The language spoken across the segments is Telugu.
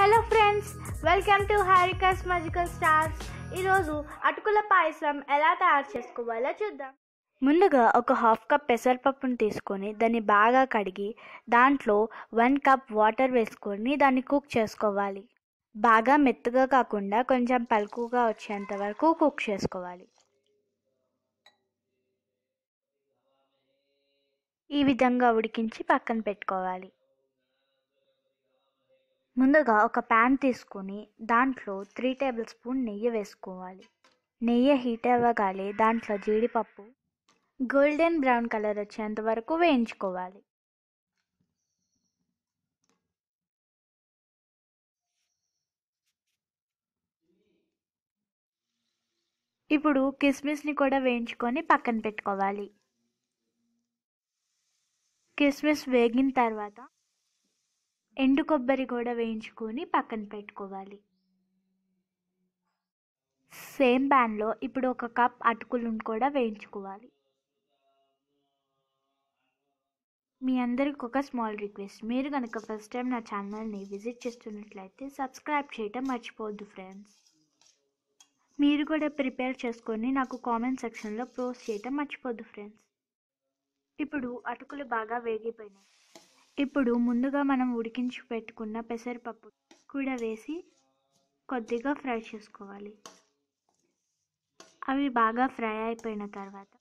hello friends welcome to Harika's magical stars ఈరోజు అటుకుల పాయసం ఎలా తయారు చేసుకోవాలో చూద్దాం ముందుగా ఒక హాఫ్ కప్ పెసరపప్పును తీసుకొని దాన్ని బాగా కడిగి దాంట్లో వన్ కప్ వాటర్ వేసుకొని దాన్ని కుక్ చేసుకోవాలి బాగా మెత్తగా కాకుండా కొంచెం పలుకుగా వచ్చేంత వరకు కుక్ చేసుకోవాలి ఈ విధంగా ఉడికించి పక్కన పెట్టుకోవాలి ముందుగా ఒక ప్యాన్ తీసుకొని దాంట్లో త్రీ టేబుల్ స్పూన్ నెయ్యి వేసుకోవాలి నెయ్యి హీట్ అవ్వగాలి దాంట్లో జీడిపప్పు గోల్డెన్ బ్రౌన్ కలర్ వచ్చేంత వరకు వేయించుకోవాలి ఇప్పుడు కిస్మిస్ని కూడా వేయించుకొని పక్కన పెట్టుకోవాలి కిస్మిస్ వేగిన తర్వాత ఎండు కొబ్బరి కూడా వేయించుకొని పక్కన పెట్టుకోవాలి సేమ్ ప్యాన్లో ఇప్పుడు ఒక కప్ అటుకులను కూడా వేయించుకోవాలి మీ అందరికి ఒక స్మాల్ రిక్వెస్ట్ మీరు కనుక ఫస్ట్ టైం నా ఛానల్ని విజిట్ చేస్తున్నట్లయితే సబ్స్క్రైబ్ చేయటం మర్చిపోవద్దు ఫ్రెండ్స్ మీరు కూడా ప్రిపేర్ చేసుకొని నాకు కామెంట్ సెక్షన్లో పోస్ట్ చేయటం మర్చిపోద్దు ఫ్రెండ్స్ ఇప్పుడు అటుకులు బాగా వేగిపోయినాయి ఇప్పుడు ముందుగా మనం ఉడికించి పెట్టుకున్న పెసరపప్పు కూడా వేసి కొద్దిగా ఫ్రై చేసుకోవాలి అవి బాగా ఫ్రై అయిపోయిన తర్వాత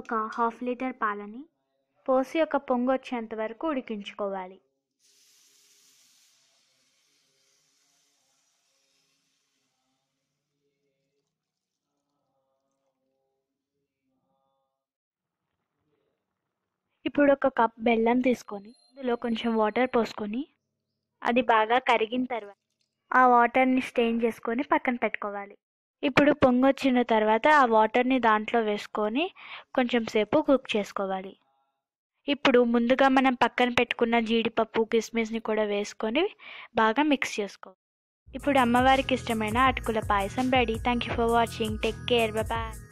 ఒక హాఫ్ లీటర్ పాలని పోసి ఒక పొంగు వచ్చేంత వరకు ఉడికించుకోవాలి ఇప్పుడు ఒక కప్ బెల్లం తీసుకొని అందులో కొంచెం వాటర్ పోసుకొని అది బాగా కరిగిన తర్వాత ఆ వాటర్ని స్టెయిన్ చేసుకొని పక్కన పెట్టుకోవాలి ఇప్పుడు పొంగొచ్చిన తర్వాత ఆ వాటర్ని దాంట్లో వేసుకొని కొంచెం సేపు కుక్ చేసుకోవాలి ఇప్పుడు ముందుగా మనం పక్కన పెట్టుకున్న జీడిపప్పు కిస్మిస్ని కూడా వేసుకొని బాగా మిక్స్ చేసుకోవాలి ఇప్పుడు అమ్మవారికి ఇష్టమైన అటుకుల పాయసం ready thank you for watching take care bye